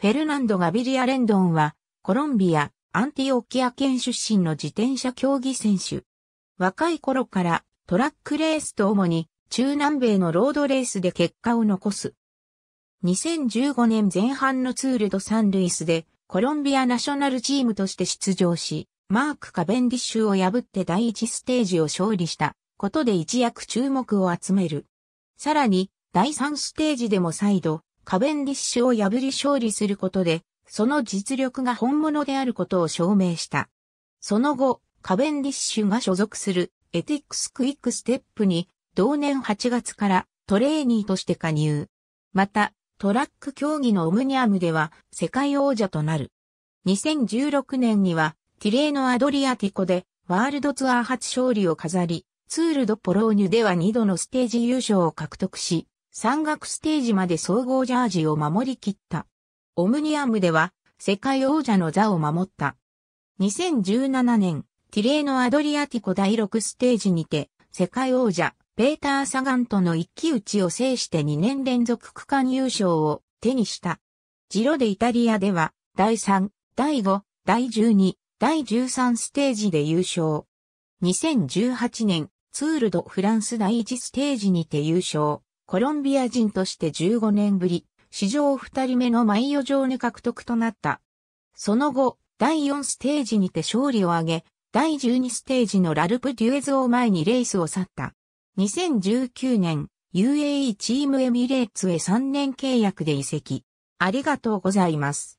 フェルナンド・ガビリア・レンドンは、コロンビア、アンティオキア県出身の自転車競技選手。若い頃からトラックレースと主に中南米のロードレースで結果を残す。2015年前半のツールド・サンルイスでコロンビアナショナルチームとして出場し、マーク・カベンディッシュを破って第1ステージを勝利したことで一躍注目を集める。さらに、第3ステージでも再度、カベンディッシュを破り勝利することで、その実力が本物であることを証明した。その後、カベンディッシュが所属するエティックスクイックステップに同年8月からトレーニーとして加入。また、トラック競技のオムニアムでは世界王者となる。2016年にはティレーノ・アドリアティコでワールドツアー初勝利を飾り、ツール・ド・ポローニュでは2度のステージ優勝を獲得し、山岳ステージまで総合ジャージを守り切った。オムニアムでは世界王者の座を守った。2017年、ティレーノ・アドリアティコ第6ステージにて、世界王者、ペーター・サガンとの一騎打ちを制して2年連続区間優勝を手にした。ジロでイタリアでは、第3、第5、第12、第13ステージで優勝。2018年、ツールド・フランス第1ステージにて優勝。コロンビア人として15年ぶり、史上2人目のマイオジョー獲得となった。その後、第4ステージにて勝利を挙げ、第12ステージのラルプ・デュエズを前にレースを去った。2019年、UAE チームエミレーツへ3年契約で移籍。ありがとうございます。